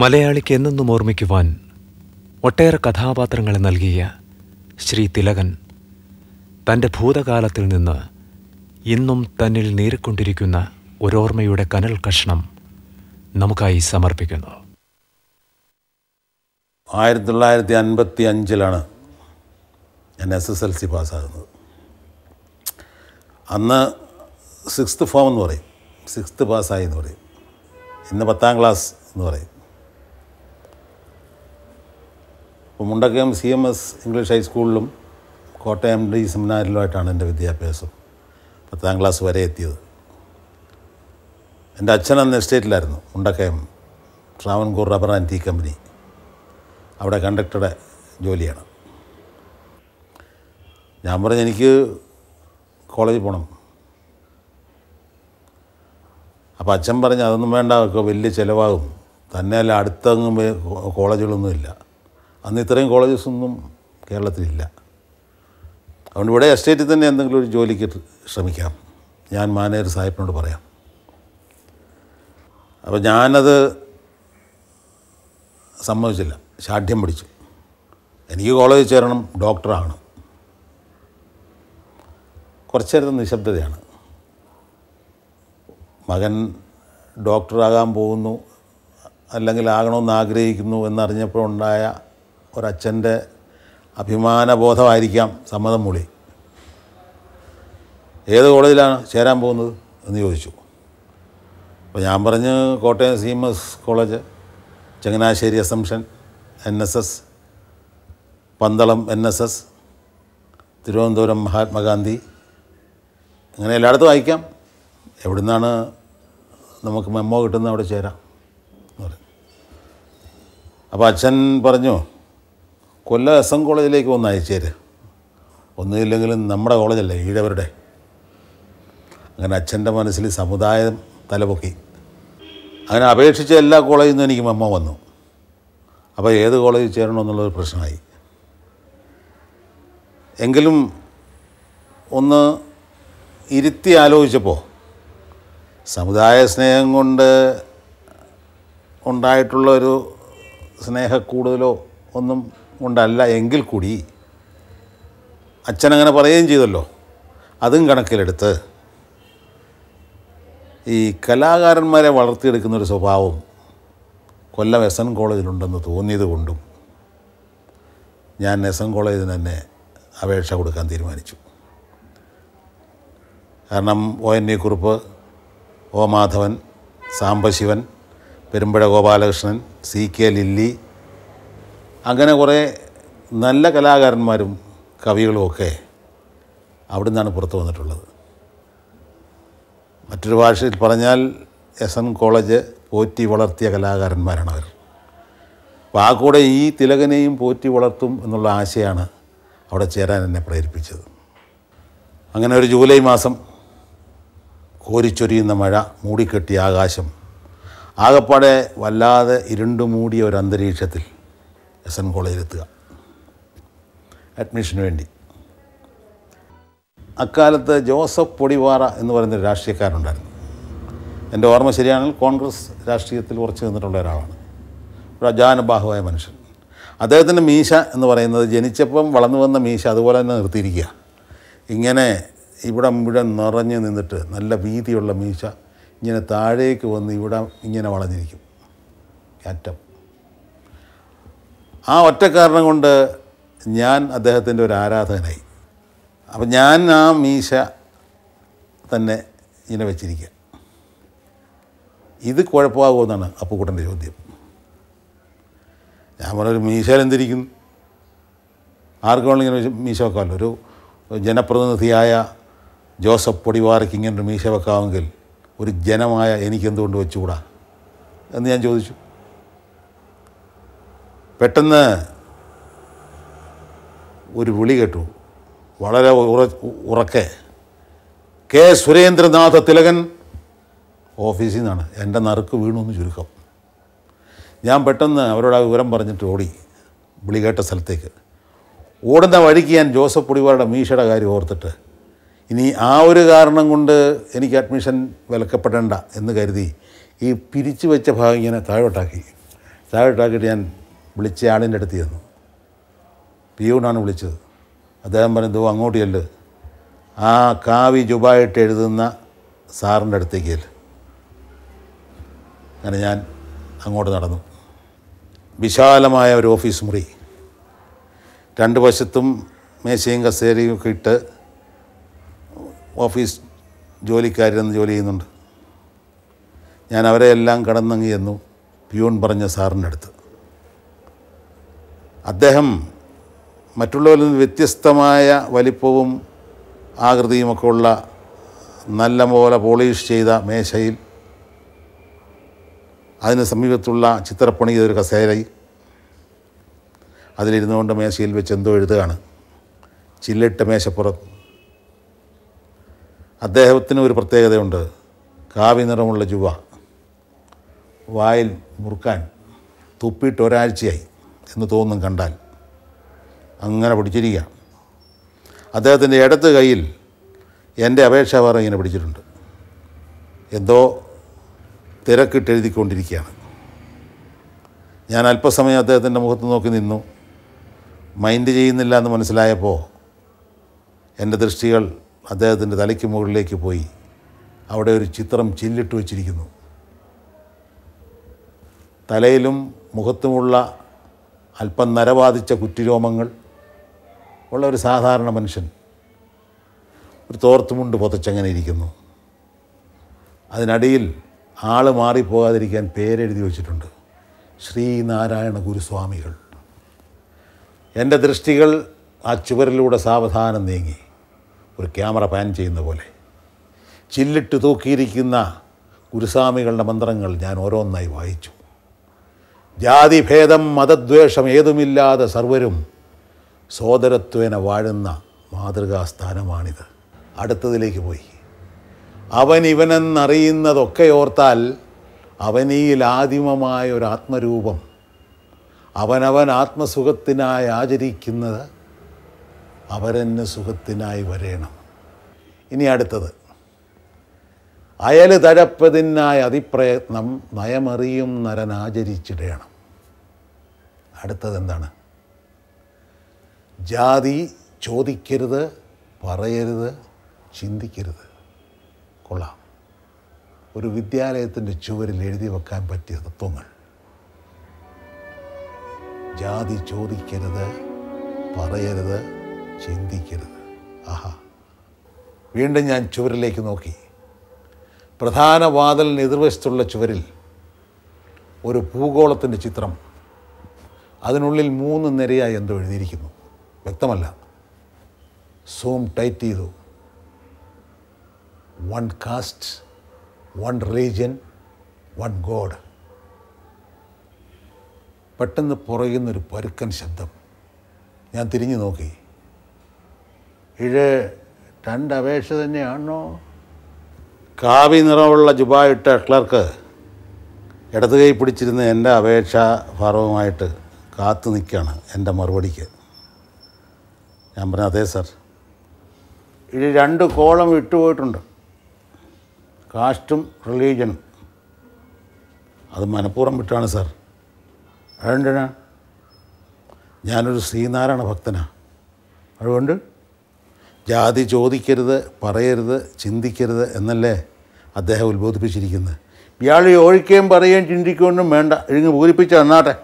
മലയാളിക്ക് എന്നെന്നും ഓർമ്മിക്കുവാൻ ഒട്ടേറെ കഥാപാത്രങ്ങളെ നൽകിയ ശ്രീ തിലകൻ തൻ്റെ ഭൂതകാലത്തിൽ നിന്ന് ഇന്നും തന്നിൽ നേരിക്കൊണ്ടിരിക്കുന്ന ഒരോർമ്മയുടെ കനൽ കഷ്ണം നമുക്കായി സമർപ്പിക്കുന്നു ആയിരത്തി തൊള്ളായിരത്തി അൻപത്തി അഞ്ചിലാണ് ഞാൻ എസ് എസ് എൽ സി പാസ്സാകുന്നത് അന്ന് സിക്സ്ത് ഫോം എന്ന് പറയും സിക്സ്ത് പാസ്സായി എന്ന് പറയും ഇന്ന് പത്താം ക്ലാസ് എന്ന് പറയും ഇപ്പോൾ Mundakkayam C M S English ഹൈസ്കൂളിലും കോട്ടയം ഡി സെമിനാരിലുമായിട്ടാണ് എൻ്റെ വിദ്യാഭ്യാസം പത്താം ക്ലാസ് വരെ എത്തിയത് എൻ്റെ അച്ഛൻ അന്ന് എസ്റ്റേറ്റിലായിരുന്നു Mundakkayam Travancore rubber and tea company അവിടെ കണ്ടക്ടറുടെ ജോലിയാണ് ഞാൻ പറഞ്ഞ എനിക്ക് കോളേജിൽ പോകണം അപ്പോൾ അച്ഛൻ പറഞ്ഞു അതൊന്നും വേണ്ട ഒക്കെ വലിയ ചിലവാകും തന്നെയല്ല അടുത്തങ്ങും കോളേജുകളൊന്നുമില്ല അന്ന് ഇത്രയും കോളേജസ് ഒന്നും കേരളത്തിലില്ല അതുകൊണ്ട് ഇവിടെ എസ്റ്റേറ്റിൽ തന്നെ എന്തെങ്കിലും ഒരു ജോലിക്ക് ശ്രമിക്കാം ഞാൻ മാനേജർ സാഹിബിനോട് പറയാം അപ്പോൾ ഞാനത് സമ്മതിച്ചില്ല ഷാഠ്യം പിടിച്ചു എനിക്ക് കോളേജിൽ ചേരണം ഡോക്ടറാകണം കുറച്ചു നേരത്തെ നിശബ്ദതയാണ് മകൻ ഡോക്ടറാകാൻ പോകുന്നു അല്ലെങ്കിൽ ആകണമെന്ന് ആഗ്രഹിക്കുന്നു എന്നറിഞ്ഞപ്പോഴുണ്ടായ ഒരച്ഛൻ്റെ അഭിമാനബോധമായിരിക്കാം സമ്മതം മൂളി ഏത് കോളേജിലാണ് ചേരാൻ പോകുന്നത് എന്ന് ചോദിച്ചു അപ്പോൾ ഞാൻ പറഞ്ഞ് Kottayam C M S college Changanassery Assumption N S S Pandalam N S S Thiruvananthapuram Mahatma Gandhi അങ്ങനെ എല്ലായിടത്തും വായിക്കാം എവിടെ നിന്നാണ് നമുക്ക് മെമ്മോ കിട്ടുന്നത് അവിടെ ചേരാം എന്ന് പറഞ്ഞു അപ്പോൾ അച്ഛൻ പറഞ്ഞു കൊല്ല എസ് എം കോളേജിലേക്ക് ഒന്ന് അയച്ചേര് ഒന്നുമില്ലെങ്കിലും നമ്മുടെ കോളേജല്ലേ ഈഴവരുടെ അങ്ങനെ അച്ഛൻ്റെ മനസ്സിൽ സമുദായം തലപൊക്കി അങ്ങനെ അപേക്ഷിച്ച എല്ലാ കോളേജിൽ നിന്നും എനിക്ക് അമ്മ വന്നു അപ്പോൾ ഏത് കോളേജിൽ ചേരണമെന്നുള്ളൊരു പ്രശ്നമായി എങ്കിലും ഒന്ന് ഇരുത്തി ആലോചിച്ചപ്പോൾ സമുദായ സ്നേഹം കൊണ്ട് ഉണ്ടായിട്ടുള്ള ഒരു സ്നേഹക്കൂടുതലോ ഒന്നും കൊണ്ടല്ല എങ്കിൽ കൂടി അച്ഛനങ്ങനെ പറയുകയും ചെയ്തല്ലോ അതും കണക്കിലെടുത്ത് ഈ കലാകാരന്മാരെ വളർത്തിയെടുക്കുന്ന ഒരു സ്വഭാവം കൊല്ലം എസ് എൻ കോളേജിലുണ്ടെന്ന് തോന്നിയത് കൊണ്ടും ഞാൻ എസ് എൻ കോളേജിന് തന്നെ അപേക്ഷ കൊടുക്കാൻ തീരുമാനിച്ചു കാരണം O N A Kurup O Madhavan Sambasivan Perumpuzha Gopalakrishnan C K Lilly അങ്ങനെ കുറേ നല്ല കലാകാരന്മാരും കവികളുമൊക്കെ അവിടെ നിന്നാണ് പുറത്തു വന്നിട്ടുള്ളത് മറ്റൊരു ഭാഷയിൽ പറഞ്ഞാൽ എസ് എൻ കോളേജ് പോറ്റി വളർത്തിയ കലാകാരന്മാരാണ് അവർ അപ്പോൾ ആ കൂടെ ഈ തിലകനെയും പോറ്റി വളർത്തും എന്നുള്ള ആശയാണ് അവിടെ ചേരാൻ എന്നെ പ്രേരിപ്പിച്ചത് അങ്ങനെ ഒരു ജൂലൈ മാസം കോരിച്ചൊരിയുന്ന മഴ മൂടിക്കെട്ടിയ ആകാശം ആകപ്പാടെ വല്ലാതെ ഇരുണ്ടു മൂടിയ ഒരു അന്തരീക്ഷത്തിൽ എസ് എൻ കോളേജിലെത്തുക അഡ്മിഷന് വേണ്ടി അക്കാലത്ത് ജോസഫ് പൊടിവാറ എന്ന് പറയുന്ന രാഷ്ട്രീയക്കാരനുണ്ടായിരുന്നു എൻ്റെ ഓർമ്മ ശരിയാണെങ്കിൽ കോൺഗ്രസ് രാഷ്ട്രീയത്തിൽ ഉറച്ചു നിന്നിട്ടുള്ള ഒരാളാണ് ഒരു അജാനുബാഹുവായ മനുഷ്യൻ അദ്ദേഹത്തിൻ്റെ മീശ എന്ന് പറയുന്നത് ജനിച്ചപ്പം വളർന്നു വന്ന മീശ അതുപോലെ തന്നെ നിർത്തിയിരിക്കുക ഇങ്ങനെ ഇവിടെ മുഴുവൻ നിറഞ്ഞു നിന്നിട്ട് നല്ല വീതിയുള്ള മീശ ഇങ്ങനെ താഴേക്ക് വന്ന് ഇവിടെ ഇങ്ങനെ വളഞ്ഞിരിക്കും അറ്റം ആ ഒറ്റ കാരണം കൊണ്ട് ഞാൻ അദ്ദേഹത്തിൻ്റെ ഒരു ആരാധകനായി അപ്പം ഞാൻ ആ മീശ തന്നെ ഇങ്ങനെ വെച്ചിരിക്കുക ഇത് കുഴപ്പമാകുമെന്നാണ് അപ്പുക്കുട്ടൻ്റെ ചോദ്യം ഞാൻ പറഞ്ഞൊരു മീശയിൽ എന്തിരിക്കുന്നു ആർക്ക് മീശ വെക്കാമല്ലോ ഒരു ജനപ്രതിനിധിയായ ജോസഫ് പൊടിവാറയ്ക്ക് ഇങ്ങനൊരു മീശ വെക്കാമെങ്കിൽ ഒരു ജനമായ എനിക്കെന്തുകൊണ്ട് വെച്ചുകൂടാ എന്ന് ഞാൻ ചോദിച്ചു പെട്ടെന്ന് ഒരു വിളി കേട്ടു വളരെ ഉറക്കെ കെ സുരേന്ദ്രനാഥ തിലകൻ ഓഫീസിൽ നിന്നാണ് എൻ്റെ നറുക്ക് വീണു എന്ന് ചുരുക്കം ഞാൻ പെട്ടെന്ന് അവരോട് ആ വിവരം പറഞ്ഞിട്ട് ഓടി വിളി കേട്ട സ്ഥലത്തേക്ക് ഓടുന്ന വഴിക്ക് ഞാൻ ജോസഫ് പുടിവാരുടെ മീശയുടെ കാര്യം ഓർത്തിട്ട് ഇനി ആ ഒരു കാരണം കൊണ്ട് എനിക്ക് അഡ്മിഷൻ വിലക്കപ്പെടേണ്ട എന്ന് കരുതി ഈ പിരിച്ചു വെച്ച ഭാഗം ഇങ്ങനെ താഴോട്ടാക്കി താഴോട്ടാക്കിയിട്ട് ഞാൻ വിളിച്ചയാളിൻ്റെ അടുത്ത് ചെന്നു പിയൂണാണ് വിളിച്ചത് അദ്ദേഹം പറഞ്ഞു അങ്ങോട്ട് ചെല്ല് ആ കാവി ജുബായിട്ട് എഴുതുന്ന സാറിൻ്റെ അടുത്തേക്ക് ചെല്ല് അങ്ങനെ ഞാൻ അങ്ങോട്ട് നടന്നു വിശാലമായ ഒരു ഓഫീസ് മുറി രണ്ട് വശത്തും മേശയും കസേരയും ഒക്കെ ഇട്ട് ഓഫീസ് ജോലിക്കാരെന്ന് ജോലി ചെയ്യുന്നുണ്ട് ഞാൻ അവരെ എല്ലാം കടന്നങ്ങി പ്യൂൺ പറഞ്ഞ സാറിൻ്റെ അടുത്ത് അദ്ദേഹം മറ്റുള്ളവരിൽ നിന്ന് വ്യത്യസ്തമായ വലിപ്പവും ആകൃതിയുമൊക്കെ ഉള്ള നല്ല പോലെ പോളിഷ് ചെയ്ത മേശയിൽ അതിന് സമീപത്തുള്ള ചിത്രപ്പണി ചെയ്തൊരു കസേരയിൽ അതിലിരുന്നു കൊണ്ട് മേശയിൽ വെച്ച് എന്തോ എഴുതുകയാണ് ചില്ലിട്ട മേശപ്പുറത്ത് അദ്ദേഹത്തിന് ഒരു പ്രത്യേകതയുണ്ട് കാവി നിറമുള്ള ജുവ വായിൽ മുറുക്കാൻ തുപ്പിയിട്ട് ഒരാഴ്ചയായി എന്ന് തോന്നും കണ്ടാൽ അങ്ങനെ പിടിച്ചിരിക്കുക അദ്ദേഹത്തിൻ്റെ ഇടത്ത് കയ്യിൽ എൻ്റെ വേറെ ഇങ്ങനെ പിടിച്ചിട്ടുണ്ട് എന്തോ തിരക്കിട്ടെഴുതിക്കൊണ്ടിരിക്കുകയാണ് ഞാൻ അല്പസമയം അദ്ദേഹത്തിൻ്റെ മുഖത്ത് നോക്കി നിന്നു മൈൻഡ് ചെയ്യുന്നില്ല എന്ന് മനസ്സിലായപ്പോൾ എൻ്റെ ദൃഷ്ടികൾ അദ്ദേഹത്തിൻ്റെ തലയ്ക്ക് മുകളിലേക്ക് പോയി അവിടെ ഒരു ചിത്രം ചില്ലിട്ട് വച്ചിരിക്കുന്നു തലയിലും മുഖത്തുമുള്ള അല്പം നരബാധിച്ച കുറ്റിരോമങ്ങൾ ഉള്ള ഒരു സാധാരണ മനുഷ്യൻ ഒരു തോർത്തുമുണ്ട് പൊതച്ചങ്ങനെ ഇരിക്കുന്നു അതിനടിയിൽ ആൾ മാറിപ്പോകാതിരിക്കാൻ പേരെഴുതി വച്ചിട്ടുണ്ട് ശ്രീനാരായണ ഗുരുസ്വാമികൾ എൻ്റെ ദൃഷ്ടികൾ ആ ചുവരിലൂടെ സാവധാനം നീങ്ങി ഒരു ക്യാമറ പാൻ ചെയ്യുന്ന പോലെ ചില്ലിട്ട് തൂക്കിയിരിക്കുന്ന ഗുരുസ്വാമികളുടെ മന്ത്രങ്ങൾ ഞാൻ ഓരോന്നായി വായിച്ചു ജാതിഭേദം മതദ്വേഷം ഏതുമില്ലാതെ സർവരും സോദരത്വേന വാഴുന്ന മാതൃകാസ്ഥാനമാണിത് അടുത്തതിലേക്ക് പോയി അവൻ ഇവനെന്നറിയുന്നതൊക്കെ ഓർത്താൽ അവനിയിൽ ആദിമമായ ഒരു ആത്മരൂപം അവനവൻ ആത്മസുഖത്തിനായി ആചരിക്കുന്നത് അവരെന്നെ സുഖത്തിനായി വരേണം ഇനി അടുത്തത് അയൽ തരപ്പതിനായ അതിപ്രയത്നം നയമറിയും നരനാചരിച്ചിടയണം അടുത്തതെന്താണ് ജാതി ചോദിക്കരുത് പറയരുത് ചിന്തിക്കരുത് കൊള്ളാം ഒരു വിദ്യാലയത്തിൻ്റെ ചുവരിൽ എഴുതി വെക്കാൻ പറ്റിയ തത്വങ്ങൾ ജാതി ചോദിക്കരുത് പറയരുത് ചിന്തിക്കരുത് ആഹാ വീണ്ടും ഞാൻ ചുവരിലേക്ക് നോക്കി പ്രധാന വാതിലിന് എതിർവശത്തുള്ള ചുവരിൽ ഒരു ഭൂഗോളത്തിൻ്റെ ചിത്രം അതിനുള്ളിൽ മൂന്ന് നിരയായി എന്തോ എഴുതിയിരിക്കുന്നു വ്യക്തമല്ല സൂം ടൈറ്റ് ചെയ്തു one caste one region one god പെട്ടെന്ന് പുറയുന്നൊരു പരുക്കൻ ശബ്ദം ഞാൻ തിരിഞ്ഞു നോക്കി ഇഴ രണ്ടപേക്ഷ തന്നെയാണോ കാവി നിറമുള്ള ജുബായിട്ട ക്ലർക്ക് ഇടത് കൈ പിടിച്ചിരുന്ന എൻ്റെ അപേക്ഷാ ഭാരവുമായിട്ട് കാത്തു നിൽക്കുകയാണ് എൻ്റെ മറുപടിക്ക് ഞാൻ പറഞ്ഞു അതെ സാർ ഇത് രണ്ട് കോളം ഇട്ടുപോയിട്ടുണ്ട് കാസ്റ്റും റിലീജനും അത് മനഃപൂർവ്വം വിട്ടാണ് സാർ അതുകൊണ്ടാണ് ഞാനൊരു ശ്രീനാരായണ ഭക്തനാണ് അതുകൊണ്ട് ജാതി ചോദിക്കരുത് പറയരുത് ചിന്തിക്കരുത് എന്നല്ലേ അദ്ദേഹം ഉത്ബോധിപ്പിച്ചിരിക്കുന്നത് ഇയാൾ യോജിക്കുകയും പറയുകയും ചിന്തിക്കുകയൊന്നും വേണ്ട ഇതിങ്ങ് പൂരിപ്പിച്ച് തന്നാട്ടെ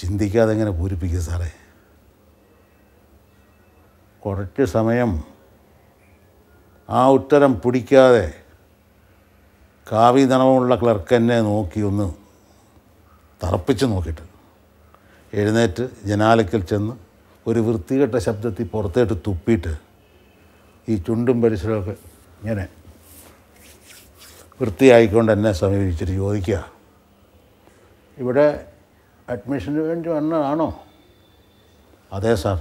ചിന്തിക്കാതെ എങ്ങനെ പൂരിപ്പിക്കുക സാറേ കുറച്ച് സമയം ആ ഉത്തരം പിടിക്കാതെ കാവി നിറമുള്ള ക്ലർക്ക് എന്നെ നോക്കി ഒന്ന് തറപ്പിച്ച് നോക്കിയിട്ട് എഴുന്നേറ്റ് ജനാലയ്ക്കൽ ചെന്ന് ഒരു വൃത്തികെട്ട ശബ്ദത്തിൽ പുറത്തേട്ട് തുപ്പിയിട്ട് ഈ ചുണ്ടും പരിസരമൊക്കെ ഇങ്ങനെ വൃത്തിയായിക്കൊണ്ട് എന്നെ സമീപിച്ചിട്ട് ചോദിക്കുക ഇവിടെ അഡ്മിഷന് വേണ്ടി വന്നതാണോ അതെ സാർ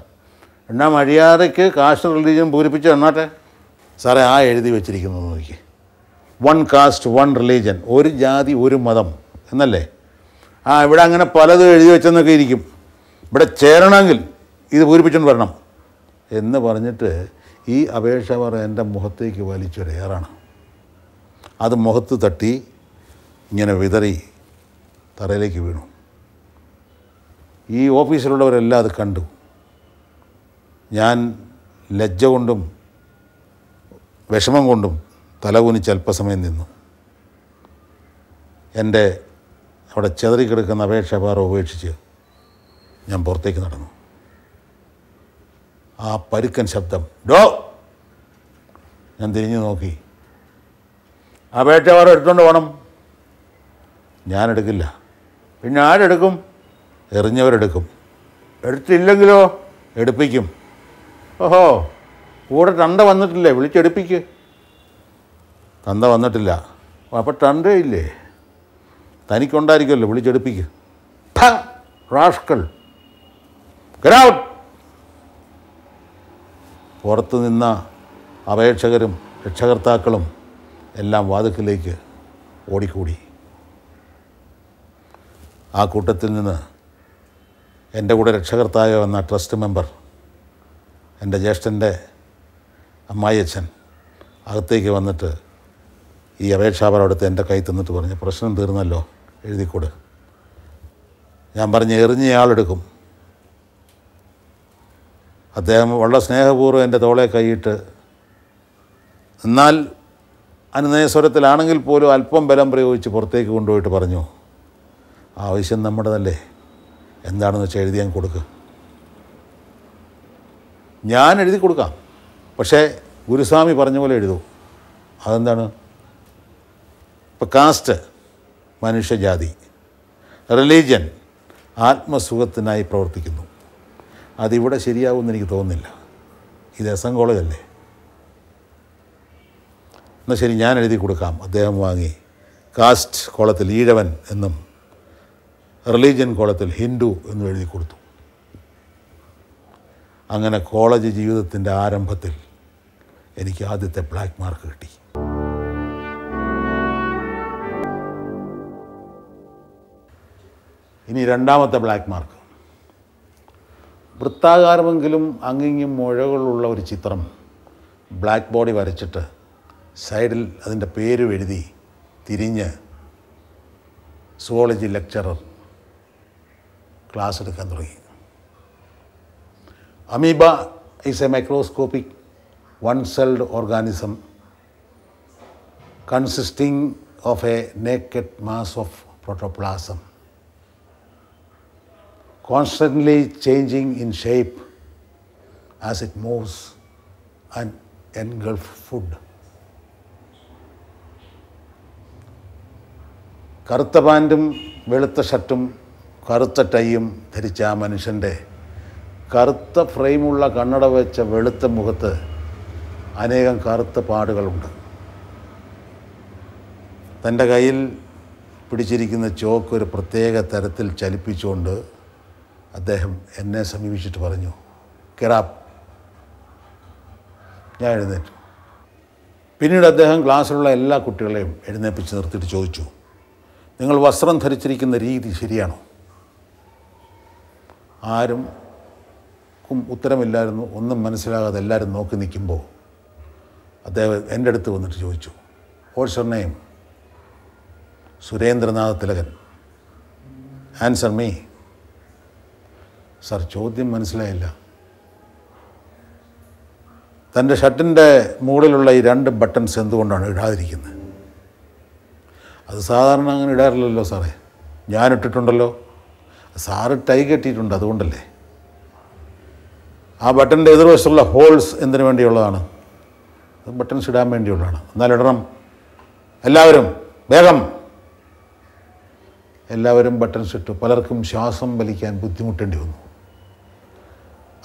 എന്നാൽ മര്യാദയ്ക്ക് കാസ്റ്റ് റിലീജിയൻ പൂരിപ്പിച്ച് തന്നാട്ടെ സാറേ ആ എഴുതി വെച്ചിരിക്കുന്നത് നോക്കി വൺ കാസ്റ്റ് വൺ റിലീജൻ ഒരു ജാതി ഒരു മതം എന്നല്ലേ ആ ഇവിടെ അങ്ങനെ പലതും എഴുതി വെച്ചെന്നൊക്കെ ഇരിക്കും ഇവിടെ ചേരണമെങ്കിൽ ഇത് പൂരിപ്പിച്ചുകൊണ്ട് വരണം എന്ന് പറഞ്ഞിട്ട് ഈ അപേക്ഷ പറ എൻ്റെ മുഖത്തേക്ക് വലിച്ചൊരേറാണ് അത് മുഖത്ത് തട്ടി ഇങ്ങനെ വിതറി തറയിലേക്ക് വീണു ഈ ഓഫീസിലുള്ളവരെല്ലാം അത് കണ്ടു ഞാൻ ലജ്ജ കൊണ്ടും വിഷമം കൊണ്ടും തലകുനിച്ച് അല്പസമയം നിന്നു എൻ്റെ അവിടെ ചെതറിക്കിടക്കുന്ന അപേക്ഷാപാറ ഉപേക്ഷിച്ച് ഞാൻ പുറത്തേക്ക് നടന്നു ആ പരുക്കൻ ശബ്ദം ഡോ ഞാൻ തിരിഞ്ഞു നോക്കി ആ വേട്ടവാറം എടുത്തുകൊണ്ട് പോകണം എടുക്കില്ല പിന്നെ ആരെടുക്കും എറിഞ്ഞവരെടുക്കും എടുത്തില്ലെങ്കിലോ എടുപ്പിക്കും ഓഹോ കൂടെ തണ്ട വന്നിട്ടില്ലേ വിളിച്ചെടുപ്പിക്ക് തന്ത വന്നിട്ടില്ല അപ്പോൾ തണ്ടയില്ലേ തനിക്കുണ്ടായിരിക്കുമല്ലോ വിളിച്ചെടുപ്പിക്ക് റാഷ്കൾ ഗ്രൗട്ട് പുറത്തു നിന്ന അപേക്ഷകരും രക്ഷകർത്താക്കളും എല്ലാം വാതുക്കിലേക്ക് ഓടിക്കൂടി ആ കൂട്ടത്തിൽ നിന്ന് എൻ്റെ കൂടെ രക്ഷകർത്താവ് എന്ന ട്രസ്റ്റ് മെമ്പർ എൻ്റെ ജ്യേഷ്ഠൻ്റെ അമ്മായിയച്ഛൻ അകത്തേക്ക് വന്നിട്ട് ഈ അപേക്ഷാപരമെടുത്ത് എൻ്റെ കൈ തന്നിട്ട് പറഞ്ഞു പ്രശ്നം തീർന്നല്ലോ എഴുതിക്കൂട് ഞാൻ പറഞ്ഞ് എറിഞ്ഞയാളെടുക്കും അദ്ദേഹം വളരെ സ്നേഹപൂർവ്വം എൻ്റെ തോളെ കൈയിട്ട് എന്നാൽ അനുനയസ്വരത്തിലാണെങ്കിൽ പോലും അല്പം ബലം പ്രയോഗിച്ച് പുറത്തേക്ക് കൊണ്ടുപോയിട്ട് പറഞ്ഞു ആവശ്യം നമ്മുടെതല്ലേ എന്താണെന്ന് വെച്ചാൽ എഴുതി ഞാൻ കൊടുക്കുക ഞാൻ എഴുതി കൊടുക്കാം പക്ഷേ ഗുരുസ്വാമി പറഞ്ഞ പോലെ എഴുതൂ അതെന്താണ് ഇപ്പം കാസ്റ്റ് മനുഷ്യജാതി റിലീജിയൻ ആത്മസുഖത്തിനായി പ്രവർത്തിക്കുന്നു അതിവിടെ ശരിയാവുമെന്ന് എനിക്ക് തോന്നുന്നില്ല ഇത് എസ് എം കോളേജല്ലേ എന്നാൽ ശരി ഞാൻ എഴുതി കൊടുക്കാം അദ്ദേഹം വാങ്ങി കാസ്റ്റ് കോളത്തിൽ ഈഴവൻ എന്നും റിലീജിയൻ കോളത്തിൽ ഹിന്ദു എന്നും എഴുതി കൊടുത്തു അങ്ങനെ കോളേജ് ജീവിതത്തിൻ്റെ ആരംഭത്തിൽ എനിക്ക് ആദ്യത്തെ ബ്ലാക്ക് മാർക്ക് കിട്ടി ഇനി രണ്ടാമത്തെ ബ്ലാക്ക് മാർക്ക് വൃത്താകാരമെങ്കിലും അങ്ങിങ്ങും മുഴകളുള്ള ഒരു ചിത്രം ബ്ലാക്ക് ബോഡി വരച്ചിട്ട് സൈഡിൽ അതിൻ്റെ പേര് എഴുതി തിരിഞ്ഞ് സുവോളജി ലെക്ചറർ ക്ലാസ് എടുക്കാൻ തുടങ്ങി amoeba is a microscopic one celled organism consisting of a naked mass of protoplasm constantly changing in shape as it moves and engulfs food. കറുത്ത പാൻറ്റും വെളുത്ത ഷർട്ടും കറുത്ത ടൈയും ധരിച്ച ആ മനുഷ്യൻ്റെ കറുത്ത ഫ്രെയിമുള്ള കണ്ണട വെച്ച വെളുത്ത മുഖത്ത് അനേകം കറുത്ത പാടുകളുണ്ട് തൻ്റെ കയ്യിൽ പിടിച്ചിരിക്കുന്ന ചോക്ക് ഒരു പ്രത്യേക തരത്തിൽ ചലിപ്പിച്ചുകൊണ്ട് അദ്ദേഹം എന്നെ സമീപിച്ചിട്ട് പറഞ്ഞു കിറാപ്പ് ഞാൻ എഴുന്നേറ്റു പിന്നീട് അദ്ദേഹം ക്ലാസ്സിലുള്ള എല്ലാ കുട്ടികളെയും എഴുന്നേപ്പിച്ച് നിർത്തിയിട്ട് ചോദിച്ചു നിങ്ങൾ വസ്ത്രം ധരിച്ചിരിക്കുന്ന രീതി ശരിയാണോ ആരും ഉത്തരമില്ലായിരുന്നു ഒന്നും മനസ്സിലാകാതെ എല്ലാവരും നോക്കി നിൽക്കുമ്പോൾ അദ്ദേഹം എൻ്റെ അടുത്ത് വന്നിട്ട് ചോദിച്ചു ഓഷർ name Surendranath Thilakan answer me sir ചോദ്യം മനസ്സിലായില്ല തൻ്റെ ഷർട്ടിൻ്റെ മുകളിലുള്ള ഈ രണ്ട് ബട്ടൺസ് എന്തുകൊണ്ടാണ് ഇടാതിരിക്കുന്നത് അത് സാധാരണ അങ്ങനെ ഇടാറില്ലല്ലോ സാറേ ഞാൻ ഇട്ടിട്ടുണ്ടല്ലോ സാറ് ടൈ കെട്ടിയിട്ടുണ്ട് അതുകൊണ്ടല്ലേ ആ ബട്ടൻ്റെ എതിർവശത്തുള്ള ഹോൾസ് എന്തിനു വേണ്ടിയുള്ളതാണ് അത് ബട്ടൺസ് ഇടാൻ വേണ്ടിയുള്ളതാണ് എന്നാൽ ഇടണം എല്ലാവരും വേഗം എല്ലാവരും ബട്ടൺസ് ഇട്ടു പലർക്കും ശ്വാസം വലിക്കാൻ ബുദ്ധിമുട്ടേണ്ടി വന്നു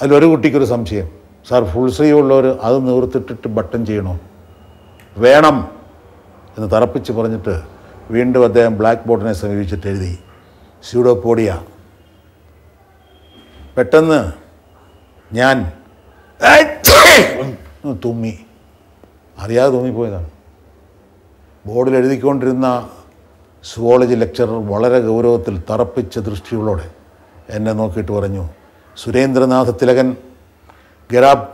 അതിലൊരു കുട്ടിക്കൊരു സംശയം സാർ ഫുൾ സ്ലീവ് ഉള്ളവർ അത് നിവർത്തിട്ടിട്ട് ബട്ടൺ ചെയ്യണോ വേണം എന്ന് തറപ്പിച്ച് പറഞ്ഞിട്ട് വീണ്ടും അദ്ദേഹം ബ്ലാക്ക് ബോർഡിനെ സമീപിച്ചിട്ട് എഴുതി സ്യൂഡോപോഡിയ പെട്ടെന്ന് ഞാൻ തുമ്മി അറിയാതെ തുമ്മിപ്പോയതാണ് ബോർഡിൽ എഴുതിക്കൊണ്ടിരുന്ന സുവോളജി ലെക്ചറർ വളരെ ഗൗരവത്തിൽ തറപ്പിച്ച ദൃഷ്ടികളോടെ എന്നെ നോക്കിയിട്ട് പറഞ്ഞു Surendranath Thilakan get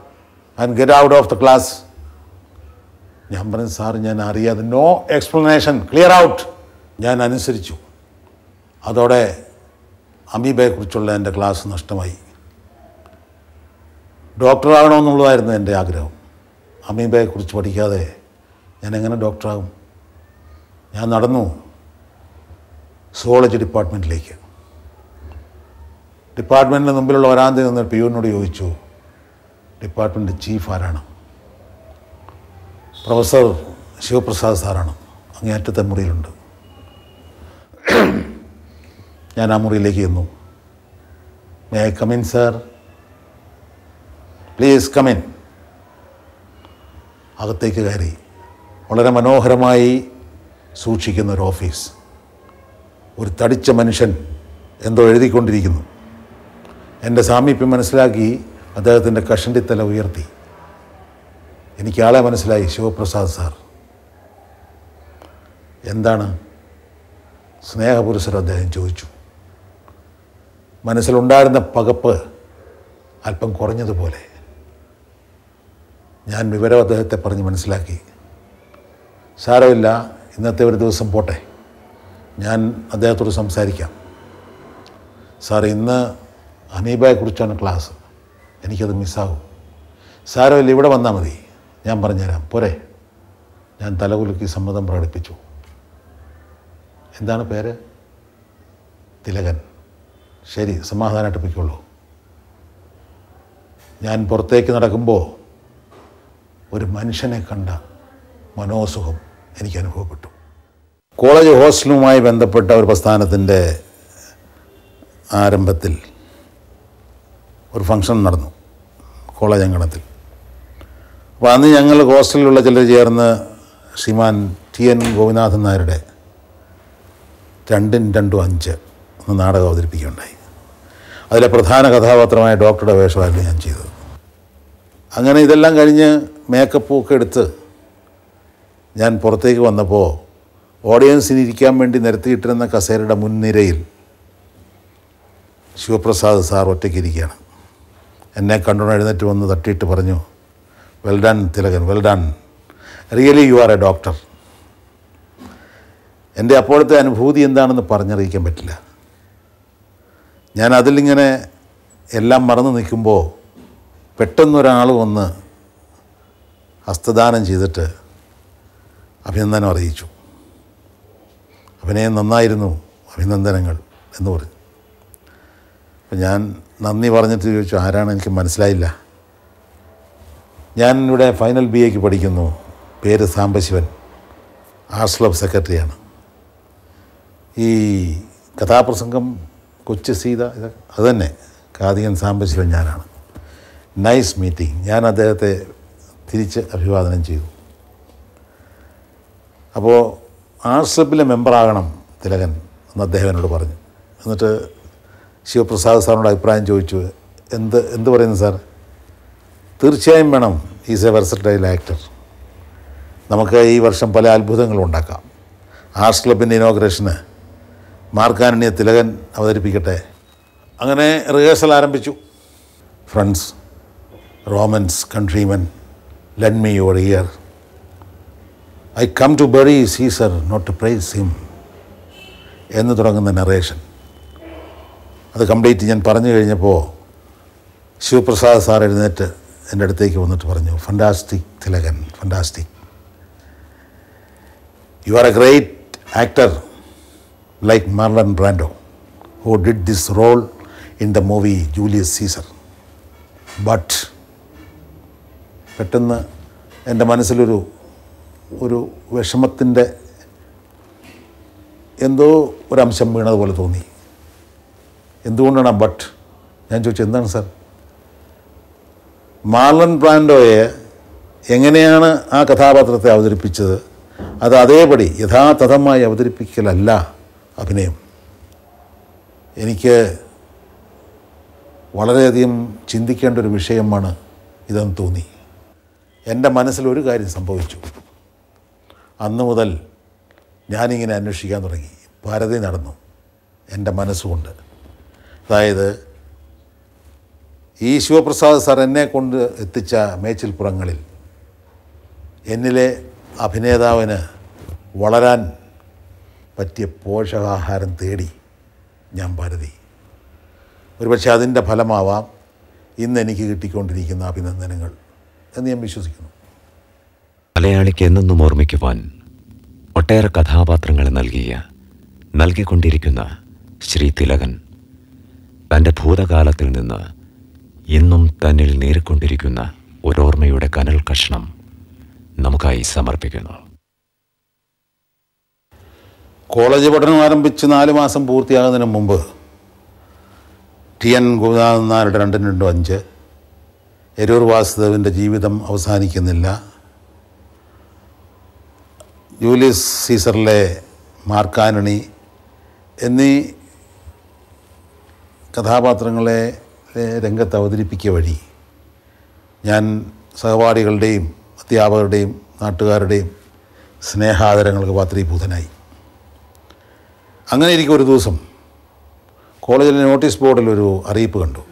and get out of the class ഞാൻ പറഞ്ഞു സാർ ഞാൻ അറിയാതെ നോ എക്സ്പ്ലനേഷൻ ക്ലിയർ ഔട്ട് ഞാൻ അനുസരിച്ചു അതോടെ അമീബയെക്കുറിച്ചുള്ള എൻ്റെ ക്ലാസ് നഷ്ടമായി ഡോക്ടറാകണമെന്നുള്ളതായിരുന്നു എൻ്റെ ആഗ്രഹം അമീബയെക്കുറിച്ച് പഠിക്കാതെ ഞാൻ എങ്ങനെ ഡോക്ടറാകും ഞാൻ നടന്നു സുവോളജി ഡിപ്പാർട്ട്മെൻറ്റിലേക്ക് ഡിപ്പാർട്ട്മെൻറ്റിന് മുമ്പിലുള്ള വരാന്തി നിന്ന് യുവിനോട് ചോദിച്ചു ഡിപ്പാർട്ട്മെൻ്റ് ചീഫ് ആരാണ് പ്രൊഫസർ ശിവപ്രസാദ് സാറാണ് അങ്ങേയറ്റത്തെ മുറിയിലുണ്ട് ഞാൻ ആ മുറിയിലേക്ക് ചെന്നു may I come in sir please come in അകത്തേക്ക് കയറി വളരെ മനോഹരമായി സൂക്ഷിക്കുന്ന ഒരു ഓഫീസ് ഒരു തടിച്ച മനുഷ്യൻ എന്തോ എഴുതിക്കൊണ്ടിരിക്കുന്നു എൻ്റെ സാമീപ്യം മനസ്സിലാക്കി അദ്ദേഹത്തിൻ്റെ കഷണ്ടിത്തല ഉയർത്തി എനിക്ക് ആളെ മനസ്സിലായി ശിവപ്രസാദ് സാർ എന്താണ് സ്നേഹപുരുഷർ അദ്ദേഹം ചോദിച്ചു മനസ്സിലുണ്ടായിരുന്ന പകപ്പ് അല്പം കുറഞ്ഞതുപോലെ ഞാൻ വിവരം അദ്ദേഹത്തെ പറഞ്ഞ് മനസ്സിലാക്കി സാരമില്ല ഇന്നത്തെ ഒരു ദിവസം പോട്ടെ ഞാൻ അദ്ദേഹത്തോട് സംസാരിക്കാം സാർ ഇന്ന് കുറിച്ചാണ് ക്ലാസ് എനിക്കത് മിസ്സാകും സാരമില്ല ഇവിടെ വന്നാൽ മതി ഞാൻ പറഞ്ഞുതരാം പോരെ ഞാൻ തലകുലുക്കി സമ്മതം പ്രകടിപ്പിച്ചു എന്താണ് പേര് തിലകൻ ശരി സമാധാനമായിട്ട് പൊയ്ക്കോളൂ ഞാൻ പുറത്തേക്ക് നടക്കുമ്പോൾ ഒരു മനുഷ്യനെ കണ്ട മനോസുഖം എനിക്ക് അനുഭവപ്പെട്ടു കോളേജ് ഹോസ്റ്റലുമായി ബന്ധപ്പെട്ട ഒരു പ്രസ്ഥാനത്തിൻ്റെ ആരംഭത്തിൽ ഒരു ഫംഗ്ഷൻ നടന്നു കോളേജ് അങ്കണത്തിൽ അപ്പോൾ അന്ന് ഞങ്ങൾ ഹോസ്റ്റലിലുള്ള ചിലർ ചേർന്ന് ശ്രീമാൻ ടി എൻ ഗോപിനാഥൻ നായരുടെ രണ്ടും രണ്ടും അഞ്ച് എന്ന നാടകം അവതരിപ്പിക്കുകയുണ്ടായി അതിലെ പ്രധാന കഥാപാത്രമായ ഡോക്ടറുടെ വേഷമായിരുന്നു ഞാൻ ചെയ്തത് അങ്ങനെ ഇതെല്ലാം കഴിഞ്ഞ് മേക്കപ്പ് ഒക്കെ എടുത്ത് ഞാൻ പുറത്തേക്ക് വന്നപ്പോൾ ഓഡിയൻസിന് ഇരിക്കാൻ വേണ്ടി നിരത്തിയിട്ടിരുന്ന കസേരയുടെ മുൻനിരയിൽ ശിവപ്രസാദ് സാർ ഒറ്റയ്ക്കിരിക്കുകയാണ് എന്നെ കണ്ടുകൊണ്ട് എഴുന്നേറ്റ് വന്ന് തട്ടിയിട്ട് പറഞ്ഞു well done Thilakan well done really you are a doctor എൻ്റെ അപ്പോഴത്തെ അനുഭൂതി എന്താണെന്ന് പറഞ്ഞറിയിക്കാൻ പറ്റില്ല ഞാൻ അതിലിങ്ങനെ എല്ലാം മറന്നു നിൽക്കുമ്പോൾ പെട്ടെന്നൊരാൾ വന്ന് ഹസ്തദാനം ചെയ്തിട്ട് അഭിനന്ദനം അറിയിച്ചു അഭിനയം നന്നായിരുന്നു അഭിനന്ദനങ്ങൾ എന്ന് പറഞ്ഞു ഞാൻ നന്ദി പറഞ്ഞിട്ട് ചോദിച്ചു ആരാണ് എനിക്ക് മനസ്സിലായില്ല ഞാൻ ഇവിടെ ഫൈനൽ ബി എക്ക് പഠിക്കുന്നു പേര് സാംബശിവൻ ആർട്സ് ക്ലബ് സെക്രട്ടറിയാണ് ഈ കഥാപ്രസംഗം കൊച്ചു സീത ഇതൊക്കെ അതുതന്നെ കാതികൻ സാംബശിവൻ ഞാനാണ് നൈസ് മീറ്റിംഗ് ഞാൻ അദ്ദേഹത്തെ തിരിച്ച് അഭിവാദനം ചെയ്തു അപ്പോൾ ആർട്സ് ക്ലബിലെ മെമ്പറാകണം തിലകൻ എന്ന് അദ്ദേഹം എന്നോട് പറഞ്ഞു എന്നിട്ട് ശിവപ്രസാദ് സാറിനോട് അഭിപ്രായം ചോദിച്ചു എന്ത് എന്ത് പറയുന്നു സാർ തീർച്ചയായും വേണം ഈസ് എ വെർസറ്റൈൽ ആക്ടർ നമുക്ക് ഈ വർഷം പല അത്ഭുതങ്ങളും ഉണ്ടാക്കാം ആർട്സ് ക്ലബിൻ്റെ ഇനോഗ്രേഷന് മാർക്കാനണ്യ തിലകൻ അവതരിപ്പിക്കട്ടെ അങ്ങനെ റിഹേഴ്സൽ ആരംഭിച്ചു friends Romans countrymen lend me your ear I come to bury Caesar not to praise him എന്ന് തുടങ്ങുന്ന നറേഷൻ അത് കംപ്ലീറ്റ് ഞാൻ പറഞ്ഞു കഴിഞ്ഞപ്പോൾ ശിവപ്രസാദ് സാർ എഴുന്നേറ്റ് എൻ്റെ അടുത്തേക്ക് വന്നിട്ട് പറഞ്ഞു fantastic Thilakan fantastic you are a great actor like Marlon Brando who did this role in the movie Julius Caesar but പെട്ടെന്ന് എൻ്റെ മനസ്സിലൊരു ഒരു വിഷമത്തിൻ്റെ എന്തോ ഒരംശം വീണതുപോലെ തോന്നി എന്തുകൊണ്ടാണ് ബട്ട് ഞാൻ ചോദിച്ചു എന്താണ് സാർ മാർലൻ പ്ലാൻഡോയെ എങ്ങനെയാണ് ആ കഥാപാത്രത്തെ അവതരിപ്പിച്ചത് അത് അതേപടി യഥാതഥമായി അവതരിപ്പിക്കലല്ല അഭിനയം എനിക്ക് വളരെയധികം ചിന്തിക്കേണ്ട ഒരു വിഷയമാണ് ഇതെന്ന് തോന്നി എൻ്റെ മനസ്സിൽ ഒരു കാര്യം സംഭവിച്ചു അന്നു മുതൽ ഞാനിങ്ങനെ അന്വേഷിക്കാൻ തുടങ്ങി ഭാരതി നടന്നു എൻ്റെ മനസ്സുകൊണ്ട് അതായത് ഈ ശിവപ്രസാദ് സാർ എന്നെ കൊണ്ട് എത്തിച്ച മേച്ചിൽപ്പുറങ്ങളിൽ എന്നിലെ അഭിനേതാവിന് വളരാൻ പറ്റിയ പോഷകാഹാരം തേടി ഞാൻ പരതി ഒരുപക്ഷെ അതിൻ്റെ ഫലമാവാം ഇന്ന് എനിക്ക് കിട്ടിക്കൊണ്ടിരിക്കുന്ന അഭിനന്ദനങ്ങൾ എന്ന് ഞാൻ വിശ്വസിക്കുന്നു മലയാളിക്ക് എന്നെന്നും ഓർമ്മിക്കുവാൻ ഒട്ടേറെ കഥാപാത്രങ്ങൾ നൽകിയ നൽകിക്കൊണ്ടിരിക്കുന്ന ശ്രീ തിലകൻ തൻ്റെ ഭൂതകാലത്തിൽ നിന്ന് ഇന്നും തന്നിൽ നേരിക്കൊണ്ടിരിക്കുന്ന ഒരോർമ്മയുടെ കനൽ കഷ്ണം നമുക്കായി സമർപ്പിക്കുന്നു കോളേജ് പഠനം ആരംഭിച്ച് നാല് മാസം പൂർത്തിയാകുന്നതിന് മുമ്പ് ടി എൻ ഗോപിനാഥൻ രണ്ടും രണ്ടും അഞ്ച് എരൂർ വാസുദേവിൻ്റെ ജീവിതം അവസാനിക്കുന്നില്ല ജൂലിയസ് സീസറിലെ മാർക്കാനണി എന്നീ കഥാപാത്രങ്ങളെ രംഗത്ത് അവതരിപ്പിക്കുക വഴി ഞാൻ സഹപാഠികളുടെയും അധ്യാപകരുടെയും നാട്ടുകാരുടെയും സ്നേഹാദരങ്ങൾക്ക് പാത്രീഭൂതനായി അങ്ങനെ ഇരിക്കും ഒരു ദിവസം കോളേജിലെ നോട്ടീസ് ബോർഡിൽ ഒരു അറിയിപ്പ് കണ്ടു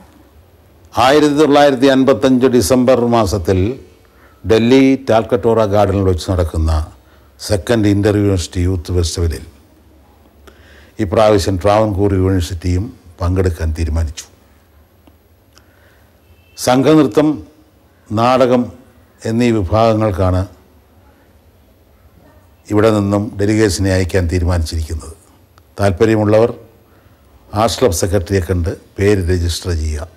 ആയിരത്തി തൊള്ളായിരത്തി അൻപത്തഞ്ച് ഡിസംബർ മാസത്തിൽ ഡൽഹി ടാൽക്കട്ടോറ ഗാർഡനിൽ വെച്ച് നടക്കുന്ന സെക്കൻഡ് ഇൻ്റർ യൂണിവേഴ്സിറ്റി യൂത്ത് ഫെസ്റ്റിവലിൽ ഇപ്രാവശ്യം ട്രാവൻകൂർ യൂണിവേഴ്സിറ്റിയും പങ്കെടുക്കാൻ തീരുമാനിച്ചു സംഘനൃത്തം നാടകം എന്നീ വിഭാഗങ്ങൾക്കാണ് ഇവിടെ നിന്നും ഡെലിഗേഷനെ അയക്കാൻ തീരുമാനിച്ചിരിക്കുന്നത് താല്പര്യമുള്ളവർ ആർട്സ് ക്ലബ് സെക്രട്ടറിയെ കണ്ട് പേര് രജിസ്റ്റർ ചെയ്യുക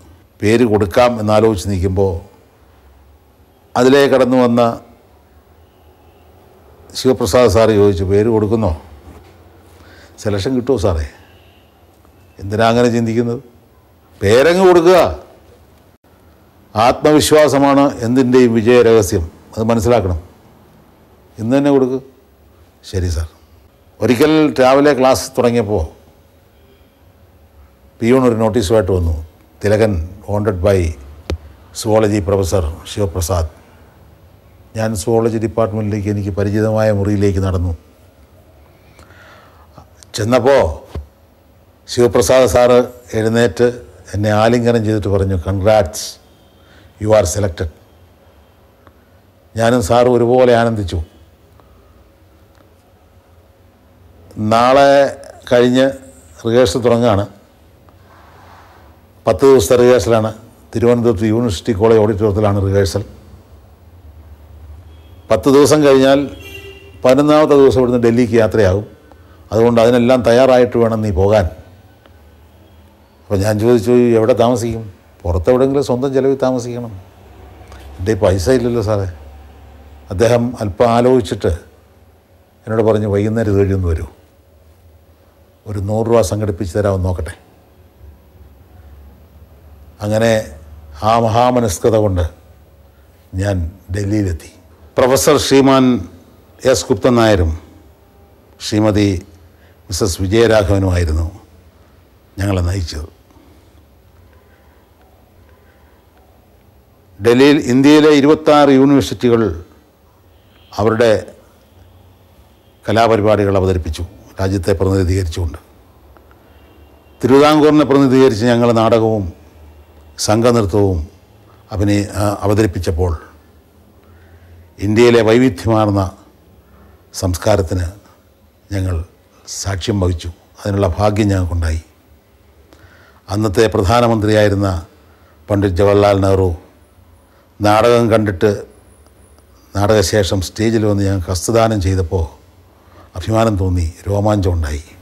പേര് കൊടുക്കാം എന്നാലോചിച്ച് നിൽക്കുമ്പോൾ അതിലേ കടന്നു വന്ന ശിവപ്രസാദ് സാറ് ചോദിച്ചു പേര് കൊടുക്കുന്നോ സെലക്ഷൻ കിട്ടുമോ സാറേ എന്തിനാ അങ്ങനെ ചിന്തിക്കുന്നത് പേരങ്ങ് കൊടുക്കുക ആത്മവിശ്വാസമാണ് എന്തിൻ്റെയും വിജയ രഹസ്യം അത് മനസ്സിലാക്കണം ഇന്ന് തന്നെ കൊടുക്കുക ശരി സാർ ഒരിക്കൽ രാവിലെ ക്ലാസ് തുടങ്ങിയപ്പോൾ പിയൂൺ ഒരു നോട്ടീസുമായിട്ട് വന്നു Thilakan wanted by zoology professor Sivaprasad ഞാൻ സുവോളജി ഡിപ്പാർട്ട്മെൻറ്റിലേക്ക് എനിക്ക് പരിചിതമായ മുറിയിലേക്ക് നടന്നു ചെന്നപ്പോൾ ശിവപ്രസാദ് സാറ് എഴുന്നേറ്റ് എന്നെ ആലിംഗനം ചെയ്തിട്ട് പറഞ്ഞു കൺഗ്രാറ്റ്സ് യു ആർ സെലക്റ്റഡ് ഞാനും സാറും ഒരുപോലെ ആനന്ദിച്ചു നാളെ കഴിഞ്ഞ് റിഹേഴ്സൽ തുടങ്ങുകയാണ് പത്ത് ദിവസത്തെ റിഹേഴ്സലാണ് തിരുവനന്തപുരത്ത് യൂണിവേഴ്സിറ്റി കോളേജ് ഓഡിറ്റോറിയത്തിലാണ് റിഹേഴ്സൽ പത്ത് ദിവസം കഴിഞ്ഞാൽ പതിനൊന്നാമത്തെ ദിവസം ഇവിടുന്ന് ഡൽഹിക്ക് യാത്രയാകും അതുകൊണ്ട് അതിനെല്ലാം തയ്യാറായിട്ട് വേണം നീ പോകാൻ അപ്പോൾ ഞാൻ ചോദിച്ചു എവിടെ താമസിക്കും പുറത്തെവിടെങ്കിലും സ്വന്തം ചിലവിൽ താമസിക്കണം എൻ്റെ പൈസ ഇല്ലല്ലോ സാറേ അദ്ദേഹം അല്പം ആലോചിച്ചിട്ട് എന്നോട് പറഞ്ഞു വൈകുന്നേരം ഇത് കഴിയുമെന്ന് വരൂ ഒരു നൂറ് രൂപ സംഘടിപ്പിച്ച് തരാമെന്ന് നോക്കട്ടെ അങ്ങനെ ആ മഹാമനസ്കത കൊണ്ട് ഞാൻ ഡൽഹിയിലെത്തി പ്രൊഫസർ ശ്രീമാൻ എസ് ഗുപ്തൻ നായരും ശ്രീമതി മിസ്സസ് വിജയരാഘവനുമായിരുന്നു ഞങ്ങളെ നയിച്ചത് ഡൽഹിയിൽ ഇന്ത്യയിലെ ഇരുപത്താറ് യൂണിവേഴ്സിറ്റികൾ അവരുടെ കലാപരിപാടികൾ അവതരിപ്പിച്ചു രാജ്യത്തെ പ്രതിനിധീകരിച്ചുകൊണ്ട് തിരുവിതാംകൂറിനെ പ്രതിനിധീകരിച്ച് ഞങ്ങൾ നാടകവും സംഘനൃത്തവും അഭിനയ അവതരിപ്പിച്ചപ്പോൾ ഇന്ത്യയിലെ വൈവിധ്യമാർന്ന സംസ്കാരത്തിന് ഞങ്ങൾ സാക്ഷ്യം വഹിച്ചു അതിനുള്ള ഭാഗ്യം ഞങ്ങൾക്കുണ്ടായി അന്നത്തെ പ്രധാനമന്ത്രിയായിരുന്ന പണ്ഡിറ്റ് ജവഹർലാൽ നെഹ്റു നാടകം കണ്ടിട്ട് നാടകശേഷം സ്റ്റേജിൽ വന്ന് ഞാൻ ഹസ്തദാനം ചെയ്തപ്പോൾ അഭിമാനം തോന്നി രോമാഞ്ചം ഉണ്ടായി